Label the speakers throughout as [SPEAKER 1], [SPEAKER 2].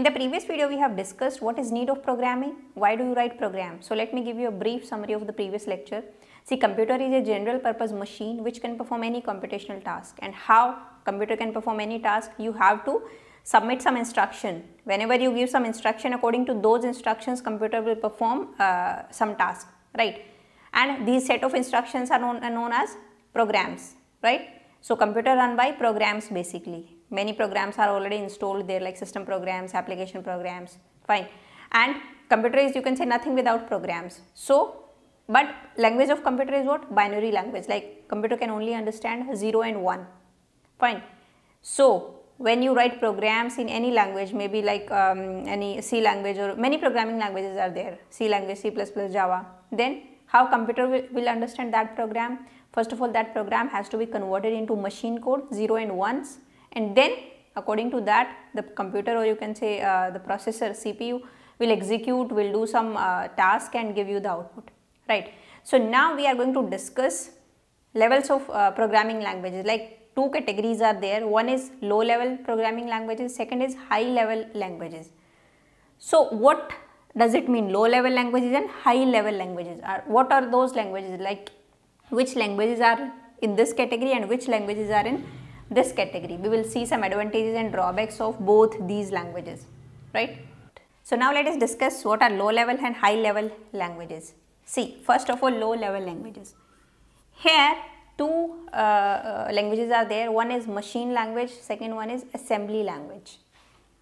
[SPEAKER 1] In the previous video, we have discussed what is need of programming, why do you write program. So let me give you a brief summary of the previous lecture. See, computer is a general purpose machine which can perform any computational task and how computer can perform any task, you have to submit some instruction. Whenever you give some instruction, according to those instructions, computer will perform uh, some task, right? And these set of instructions are known, are known as programs, right? So, computer run by programs basically many programs are already installed there like system programs application programs fine and computer is you can say nothing without programs so but language of computer is what binary language like computer can only understand 0 and 1 fine so when you write programs in any language maybe like um, any C language or many programming languages are there C language C++ Java then how computer will, will understand that program first of all that program has to be converted into machine code 0 and 1s and then according to that the computer or you can say uh, the processor CPU will execute, will do some uh, task and give you the output, right. So, now we are going to discuss levels of uh, programming languages like two categories are there, one is low level programming languages, second is high level languages. So, what does it mean low level languages and high level languages are uh, what are those languages like which languages are in this category and which languages are in this category. We will see some advantages and drawbacks of both these languages, right? So now let us discuss what are low level and high level languages. See, first of all, low level languages. Here, two uh, uh, languages are there. One is machine language, second one is assembly language.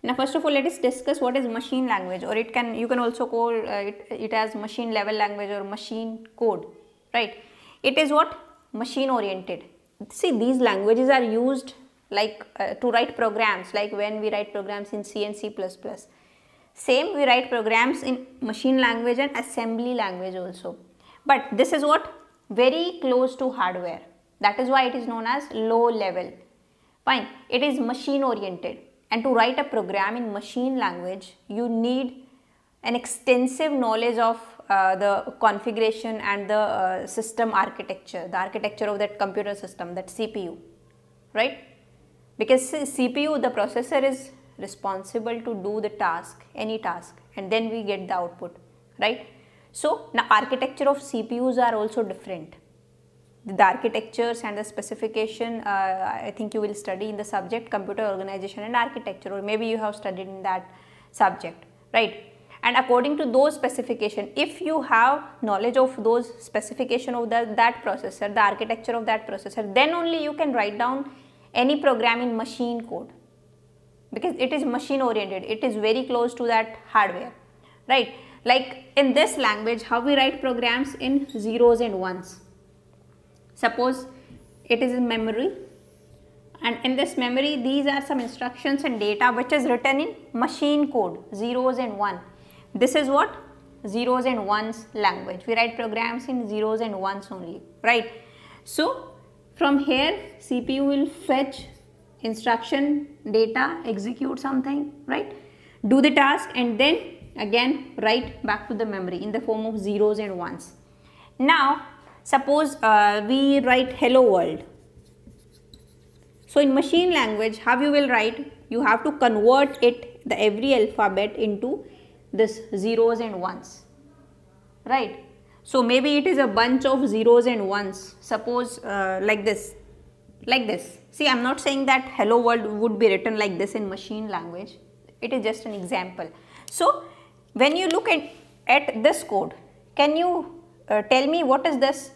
[SPEAKER 1] Now, first of all, let us discuss what is machine language or it can, you can also call uh, it, it as machine level language or machine code, right? It is what? Machine oriented see these languages are used like uh, to write programs like when we write programs in C and C++. Same we write programs in machine language and assembly language also. But this is what very close to hardware. That is why it is known as low level. Fine, it is machine oriented and to write a program in machine language you need an extensive knowledge of uh, the configuration and the uh, system architecture, the architecture of that computer system, that CPU, right? Because CPU, the processor is responsible to do the task, any task and then we get the output, right? So, now architecture of CPUs are also different. The architectures and the specification, uh, I think you will study in the subject computer organization and architecture or maybe you have studied in that subject, right? and according to those specification if you have knowledge of those specification of the, that processor the architecture of that processor then only you can write down any program in machine code because it is machine oriented it is very close to that hardware right like in this language how we write programs in zeros and ones suppose it is in memory and in this memory these are some instructions and data which is written in machine code zeros and one this is what? Zeros and ones language. We write programs in zeros and ones only, right? So, from here CPU will fetch instruction, data, execute something, right? Do the task and then again write back to the memory in the form of zeros and ones. Now, suppose uh, we write hello world. So, in machine language, how you will write? You have to convert it, the every alphabet into this zeros and ones, right? So maybe it is a bunch of zeros and ones, suppose uh, like this, like this. See, I am not saying that hello world would be written like this in machine language. It is just an example. So when you look at, at this code, can you uh, tell me what is this?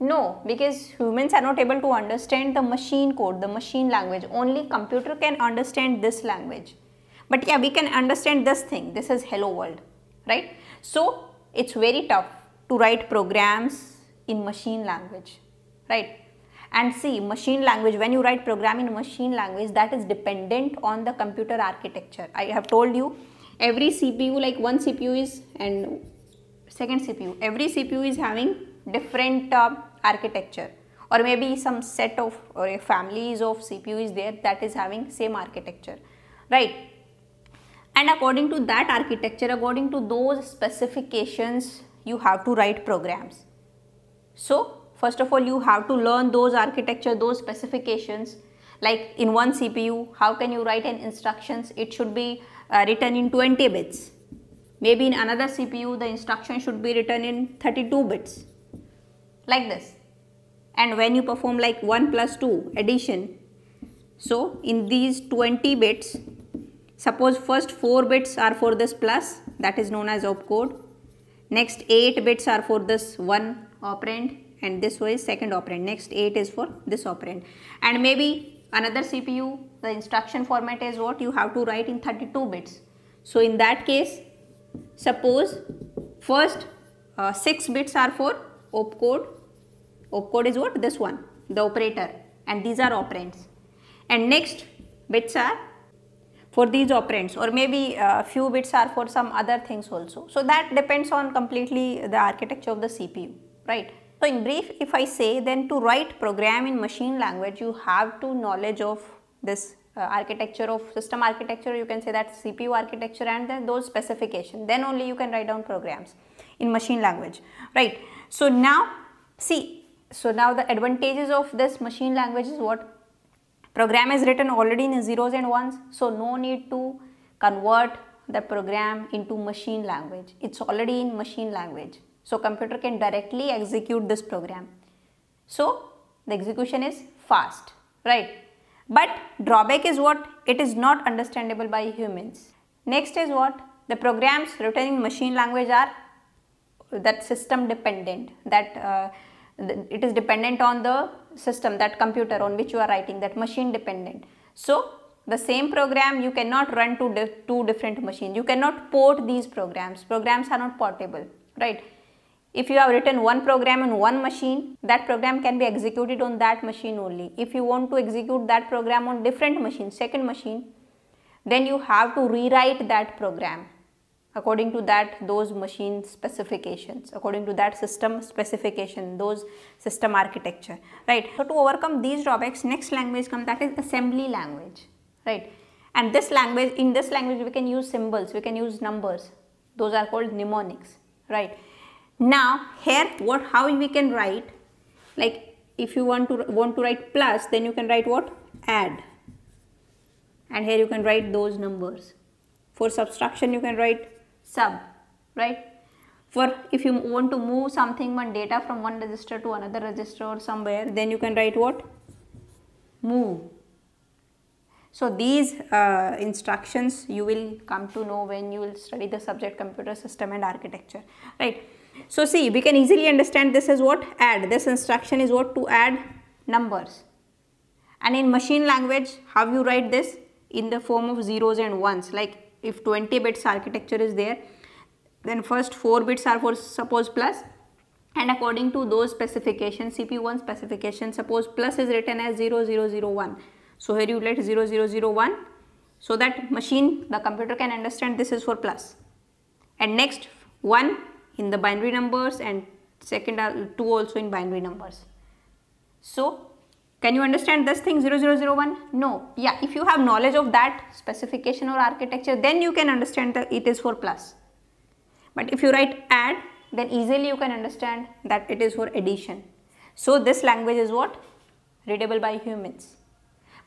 [SPEAKER 1] No, because humans are not able to understand the machine code, the machine language. Only computer can understand this language. But yeah, we can understand this thing. This is hello world, right? So it's very tough to write programs in machine language, right? And see, machine language, when you write program in machine language, that is dependent on the computer architecture. I have told you every CPU, like one CPU is and second CPU, every CPU is having different uh, architecture or maybe some set of or families of CPU is there that is having same architecture, right? and according to that architecture according to those specifications you have to write programs so first of all you have to learn those architecture those specifications like in one cpu how can you write an instructions it should be uh, written in 20 bits maybe in another cpu the instruction should be written in 32 bits like this and when you perform like 1 plus 2 addition so in these 20 bits Suppose first 4 bits are for this plus that is known as opcode. Next 8 bits are for this 1 operand and this is second operand. Next 8 is for this operand. And maybe another CPU the instruction format is what you have to write in 32 bits. So in that case suppose first uh, 6 bits are for opcode. Opcode is what? This one the operator and these are operands and next bits are for these operands or maybe a uh, few bits are for some other things also. So that depends on completely the architecture of the CPU, right. So in brief if I say then to write program in machine language you have to knowledge of this uh, architecture of system architecture you can say that CPU architecture and then those specification then only you can write down programs in machine language, right. So now see so now the advantages of this machine language is what Program is written already in zeros and ones, so no need to convert the program into machine language. It's already in machine language. So computer can directly execute this program. So the execution is fast, right? But drawback is what? It is not understandable by humans. Next is what? The programs written in machine language are that system dependent, that uh, it is dependent on the system, that computer on which you are writing, that machine dependent. So the same program you cannot run to di two different machines. You cannot port these programs. Programs are not portable, right? If you have written one program in one machine, that program can be executed on that machine only. If you want to execute that program on different machine, second machine, then you have to rewrite that program according to that those machine specifications according to that system specification those system architecture right so to overcome these drawbacks next language comes that is assembly language right and this language in this language we can use symbols we can use numbers those are called mnemonics right now here what how we can write like if you want to want to write plus then you can write what add and here you can write those numbers for subtraction you can write sub right for if you want to move something one data from one register to another register or somewhere then you can write what move so these uh, instructions you will come to know when you will study the subject computer system and architecture right so see we can easily understand this is what add this instruction is what to add numbers and in machine language how you write this in the form of zeros and ones like if 20 bits architecture is there then first 4 bits are for suppose plus and according to those specifications cp1 specification suppose plus is written as 0001 so here you let 0001 so that machine the computer can understand this is for plus and next 1 in the binary numbers and second 2 also in binary numbers so can you understand this thing 0001? No. Yeah, if you have knowledge of that specification or architecture, then you can understand that it is for plus. But if you write add, then easily you can understand that it is for addition. So this language is what? Readable by humans.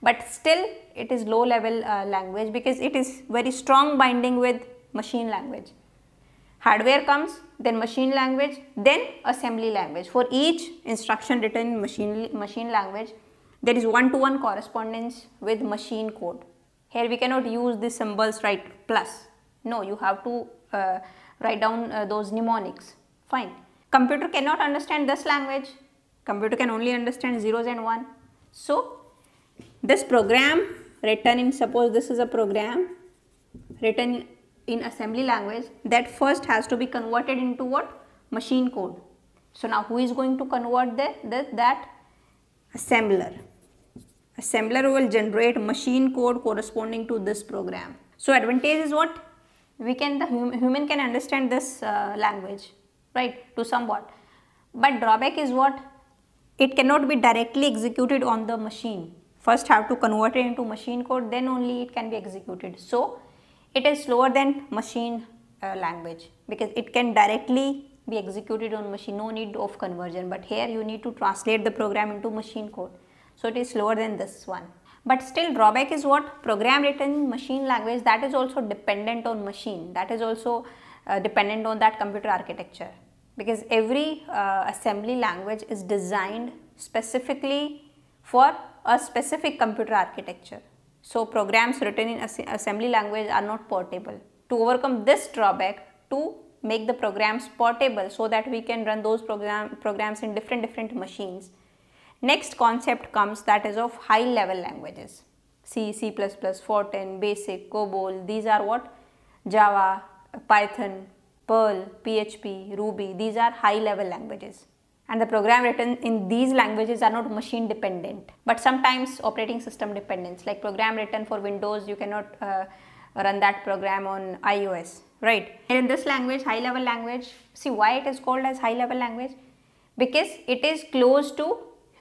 [SPEAKER 1] But still it is low level uh, language because it is very strong binding with machine language. Hardware comes, then machine language, then assembly language. For each instruction written in machine, machine language, there is one-to-one -one correspondence with machine code. Here we cannot use the symbols right plus. No, you have to uh, write down uh, those mnemonics. Fine. Computer cannot understand this language. Computer can only understand zeros and one. So, this program written in, suppose this is a program written in assembly language that first has to be converted into what? Machine code. So now who is going to convert the, the, that? Assembler. Assembler will generate machine code corresponding to this program. So advantage is what? We can, the hum, human can understand this uh, language, right, to somewhat. But drawback is what? It cannot be directly executed on the machine. First have to convert it into machine code, then only it can be executed. So it is slower than machine uh, language because it can directly be executed on machine, no need of conversion. But here you need to translate the program into machine code. So it is slower than this one. But still drawback is what program written in machine language that is also dependent on machine that is also uh, dependent on that computer architecture because every uh, assembly language is designed specifically for a specific computer architecture. So, programs written in assembly language are not portable. To overcome this drawback, to make the programs portable so that we can run those program, programs in different different machines. Next concept comes that is of high level languages. C, C++, Fortran, BASIC, COBOL, these are what? Java, Python, Perl, PHP, Ruby, these are high level languages and the program written in these languages are not machine dependent but sometimes operating system dependence like program written for Windows you cannot uh, run that program on iOS right and in this language high level language see why it is called as high level language because it is close to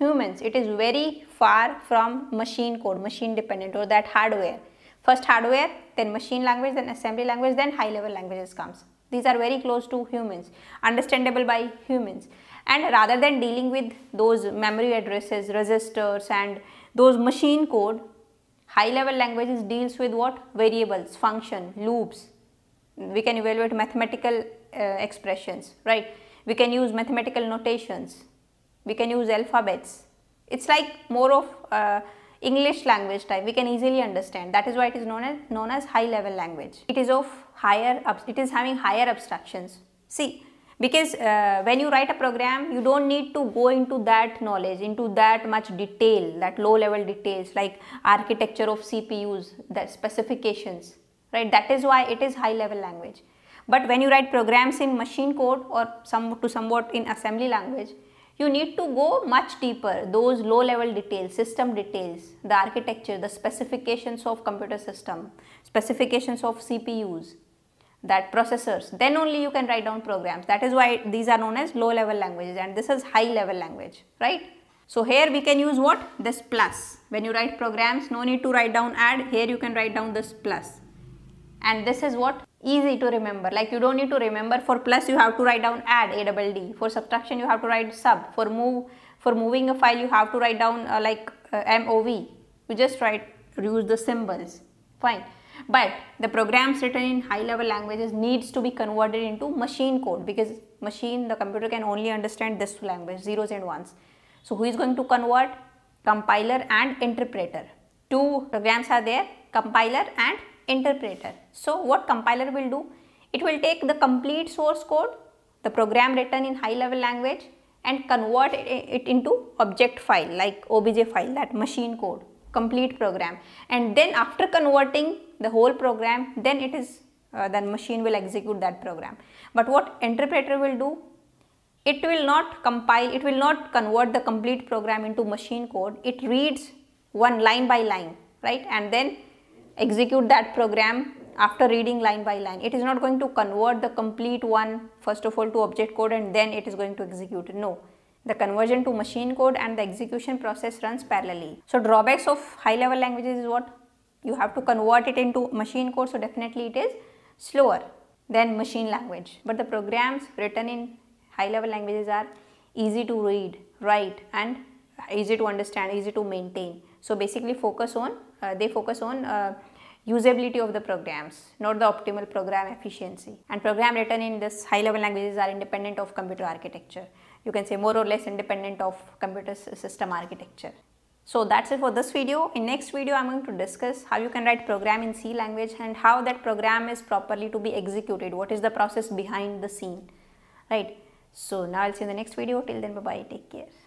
[SPEAKER 1] humans it is very far from machine code machine dependent or that hardware first hardware then machine language then assembly language then high level languages comes these are very close to humans understandable by humans and rather than dealing with those memory addresses, registers and those machine code, high level languages deals with what? Variables, function, loops. We can evaluate mathematical uh, expressions, right? We can use mathematical notations. We can use alphabets. It's like more of uh, English language type we can easily understand that is why it is known as known as high level language it is of higher it is having higher abstractions see because uh, when you write a program you don't need to go into that knowledge into that much detail that low level details like architecture of CPUs the specifications right that is why it is high level language but when you write programs in machine code or some to somewhat in assembly language you need to go much deeper those low level details system details the architecture the specifications of computer system specifications of CPUs that processors then only you can write down programs that is why these are known as low level languages and this is high level language right so here we can use what this plus when you write programs no need to write down add here you can write down this plus and this is what easy to remember like you don't need to remember for plus you have to write down add a double d for subtraction you have to write sub for move for moving a file you have to write down uh, like uh, mov you just write use the symbols fine but the programs written in high level languages needs to be converted into machine code because machine the computer can only understand this language zeros and ones so who is going to convert compiler and interpreter two programs are there compiler and interpreter so what compiler will do it will take the complete source code the program written in high level language and convert it into object file like obj file that machine code complete program and then after converting the whole program then it is uh, then machine will execute that program. But what interpreter will do? It will not compile, it will not convert the complete program into machine code. It reads one line by line, right? And then execute that program after reading line by line. It is not going to convert the complete one first of all to object code and then it is going to execute. No, the conversion to machine code and the execution process runs parallelly. So drawbacks of high level languages is what? You have to convert it into machine code so definitely it is slower than machine language. But the programs written in high level languages are easy to read, write and easy to understand, easy to maintain. So basically focus on, uh, they focus on uh, usability of the programs, not the optimal program efficiency. And program written in this high level languages are independent of computer architecture you can say more or less independent of computer system architecture. So that's it for this video. In next video, I'm going to discuss how you can write program in C language and how that program is properly to be executed. What is the process behind the scene, right? So now I'll see you in the next video. Till then, bye-bye. Take care.